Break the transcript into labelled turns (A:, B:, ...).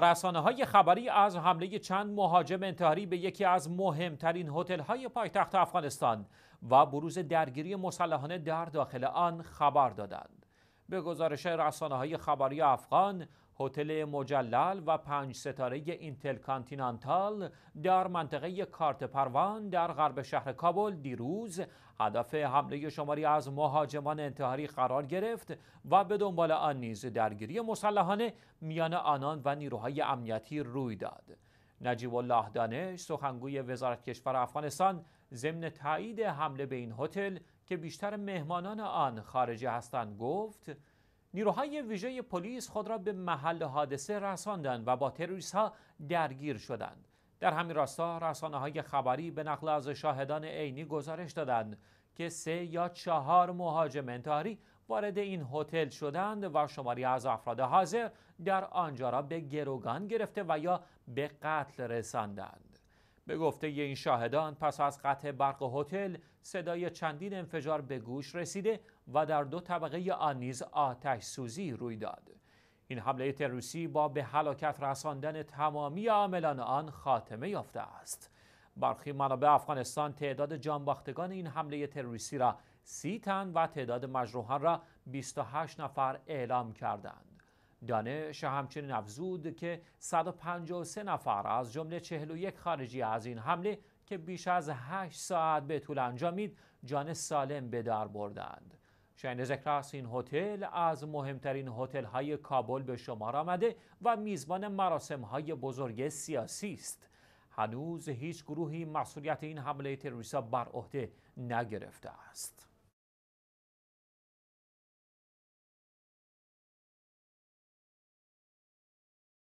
A: رسانه های خبری از حمله چند مهاجم انتحاری به یکی از مهمترین هتل های پایتخت افغانستان و بروز درگیری مسلحانه در داخل آن خبر دادند. به گزارش رسانه های خبری افغان هتل مجلل و پنج ستاره اینتل کانتینانتال در منطقه کارت پروان در غرب شهر کابل دیروز هدف حمله شماری از مهاجمان انتحاری قرار گرفت و به دنبال آن نیز درگیری مسلحانه میان آنان و نیروهای امنیتی روی داد. نجیب الله دانش سخنگوی وزارت کشور افغانستان ضمن تایید حمله به این هتل که بیشتر مهمانان آن خارجی هستند گفت نیروهای ویژه پلیس خود را به محل حادثه رساندند و با تروریست ها درگیر شدند در همین راستا رسانه های خبری به نقل از شاهدان عینی گزارش دادند که سه یا چهار مهاجم انتحاری وارد این هتل شدند و شماری از افراد حاضر در آنجا را به گروگان گرفته و یا به قتل رساندند به گفته ی این شاهدان پس از قطع برق هتل صدای چندین انفجار به گوش رسیده و در دو طبقه آن نیز آتش سوزی روی داد این حمله تروریستی با به هلاکت رساندن تمامی عاملان آن خاتمه یافته است برخی منابع افغانستان تعداد جانباختگان این حمله تروریستی را سی تن و تعداد مجروحان را 28 نفر اعلام کردند دانش همچنین افزود که 153 نفر از جمله 41 خارجی از این حمله که بیش از 8 ساعت به طول انجامید جان سالم به در بردند. شاین ذکر این هتل از مهمترین هتل های کابل به شمار آمده و میزبان مراسم های بزرگ سیاسی است. هنوز هیچ گروهی مسئولیت این حمله تروریستا بر عهده نگرفته است.